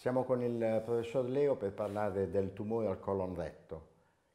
Siamo con il eh, professor Leo per parlare del tumore al colon retto.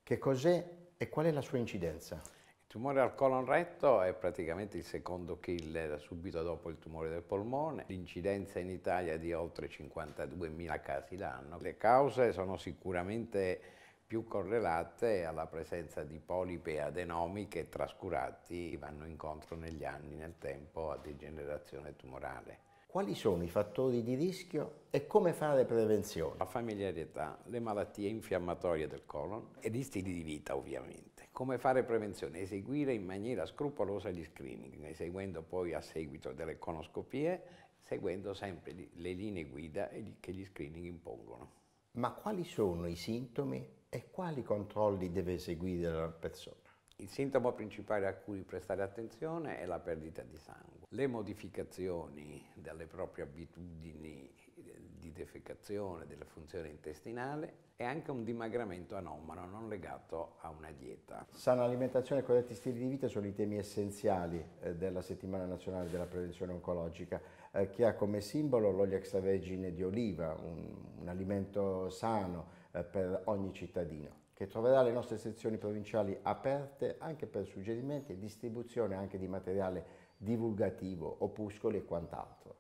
Che cos'è e qual è la sua incidenza? Il tumore al colon retto è praticamente il secondo killer subito dopo il tumore del polmone. L'incidenza in Italia è di oltre 52.000 casi l'anno. Le cause sono sicuramente più correlate alla presenza di polipe adenomi che trascurati vanno incontro negli anni, nel tempo, a degenerazione tumorale. Quali sono i fattori di rischio e come fare prevenzione? La familiarità, le malattie infiammatorie del colon e gli stili di vita ovviamente. Come fare prevenzione? Eseguire in maniera scrupolosa gli screening, eseguendo poi a seguito delle conoscopie, seguendo sempre le linee guida che gli screening impongono. Ma quali sono i sintomi e quali controlli deve eseguire la persona? Il sintomo principale a cui prestare attenzione è la perdita di sangue. Le modificazioni delle proprie abitudini di defecazione, della funzione intestinale e anche un dimagramento anomalo non legato a una dieta. Sana alimentazione e corretti stili di vita sono i temi essenziali eh, della settimana nazionale della prevenzione oncologica eh, che ha come simbolo l'olio extravergine di oliva, un, un alimento sano eh, per ogni cittadino che troverà le nostre sezioni provinciali aperte anche per suggerimenti e distribuzione anche di materiale divulgativo, opuscoli e quant'altro.